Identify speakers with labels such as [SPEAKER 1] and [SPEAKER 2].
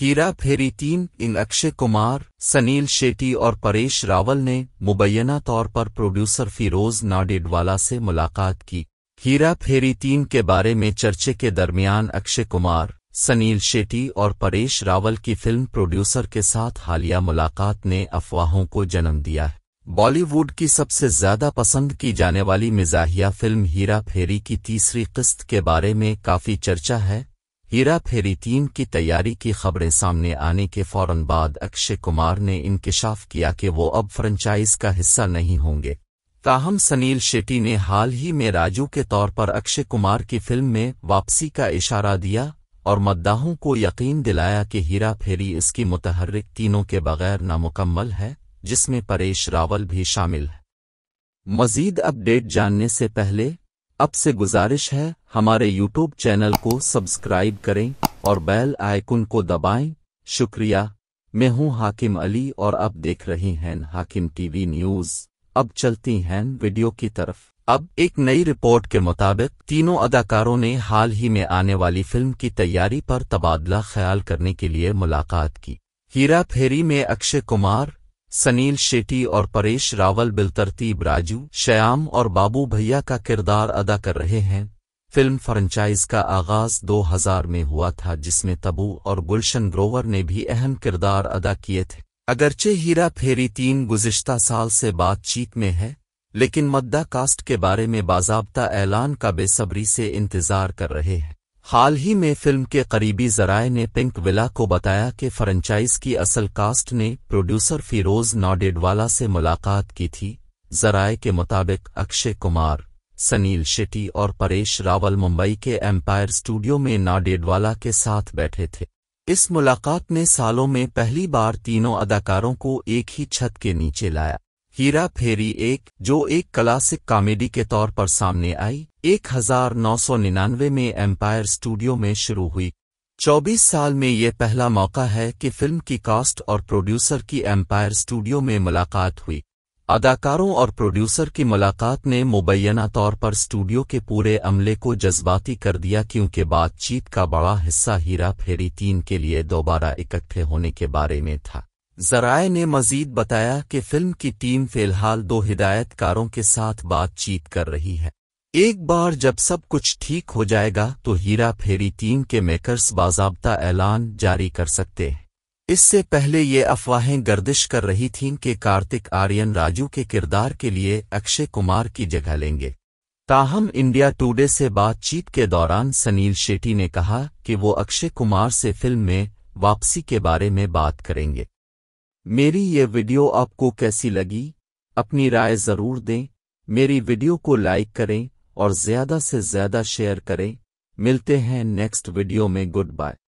[SPEAKER 1] Heera Pheri team in Akshay Kumar Suniel Shetty और परेश रावल ने मुबैना तौर पर प्रोड्यूसर फिरोज नाडेडवाला से मुलाकात की हीरा फेरी टीम के बारे में चर्चे के दरमियान अक्षय कुमार सनील शेट्टी और परेश रावल की फिल्म प्रोड्यूसर के साथ हालिया मुलाकात ने अफवाहों को जन्म दिया है बॉलीवुड की सबसे ज्यादा पसंद की जाने वाली मिजाहिया फिल्म हीरा फेरी की तीसरी किस्त के बारे में काफी चर्चा है हीरा फेरी टीम की तैयारी की खबरें सामने आने के फौरन बाद अक्षय कुमार ने इंकशाफ किया कि वो अब फ्रेंचाइज का हिस्सा नहीं होंगे ताहम सनील शेट्टी ने हाल ही में राजू के तौर पर अक्षय कुमार की फिल्म में वापसी का इशारा दिया और मद्दाहों को यकीन दिलाया कि हीरा फेरी इसकी मुतहरक तीनों के बगैर नामुकम्मल है जिसमें परेश रावल भी शामिल है मजीद अपडेट जानने से पहले अब से गुजारिश है हमारे यूट्यूब चैनल को सब्सक्राइब करें और बेल आइकन को दबाएं। शुक्रिया मैं हूं हाकिम अली और अब देख रहे हैं हाकिम टीवी न्यूज अब चलती हैं वीडियो की तरफ अब एक नई रिपोर्ट के मुताबिक तीनों अदाकारों ने हाल ही में आने वाली फिल्म की तैयारी पर तबादला ख्याल करने के लिए मुलाकात की हीरा फेरी में अक्षय कुमार सनील शेट्टी और परेश रावल बिलतरतीब राजू श्याम और बाबू भैया का किरदार अदा कर रहे हैं फिल्म फ्रेंचाइज का आगाज 2000 में हुआ था जिसमें तबू और गुलशन ग्रोवर ने भी अहम किरदार अदा किए थे अगरचे हीरा फेरी तीन गुजश्ता साल से बातचीत में है लेकिन मद्दा कास्ट के बारे में बाजाबता ऐलान का बेसब्री से इंतजार कर रहे हैं हाल ही में फिल्म के करीबी जराए ने पिंक विला को बताया कि फ्रेंचाइज की असल कास्ट ने प्रोड्यूसर फिरोज नॉडेडवाला से मुलाकात की थी जराए के मुताबिक अक्षय कुमार सनील शेट्टी और परेश रावल मुंबई के एम्पायर स्टूडियो में नाडेडवाला के साथ बैठे थे इस मुलाकात ने सालों में पहली बार तीनों अदाकारों को एक ही छत के नीचे लाया हीरा फेरी एक जो एक क्लासिक कॉमेडी के तौर पर सामने आई 1999 में एम्पायर स्टूडियो में शुरू हुई 24 साल में ये पहला मौका है कि फिल्म की कास्ट और प्रोड्यूसर की एम्पायर स्टूडियो में मुलाकात हुई अदाकारों और प्रोड्यूसर की मुलाकात ने मुबैना तौर पर स्टूडियो के पूरे अमले को जज्बाती कर दिया क्योंकि बातचीत का बड़ा हिस्सा हीरा फेरी तीन के लिए दोबारा इकट्ठे होने के बारे में था जराए ने मजीद बताया कि फिल्म की टीम फिलहाल दो हिदायतकारों के साथ बातचीत कर रही है एक बार जब सब कुछ ठीक हो जाएगा तो हीरा फेरी टीम के मेकर्स बाजाबता ऐलान जारी कर सकते हैं इससे पहले ये अफवाहें गर्दिश कर रही थीं कि कार्तिक आर्यन राजू के किरदार के लिए अक्षय कुमार की जगह लेंगे ताहम इंडिया टुडे से बातचीत के दौरान सनील शेट्टी ने कहा कि वो अक्षय कुमार से फिल्म में वापसी के बारे में बात करेंगे मेरी ये वीडियो आपको कैसी लगी अपनी राय ज़रूर दें मेरी वीडियो को लाइक करें और ज़्यादा से ज़्यादा शेयर करें मिलते हैं नेक्स्ट वीडियो में गुड बाय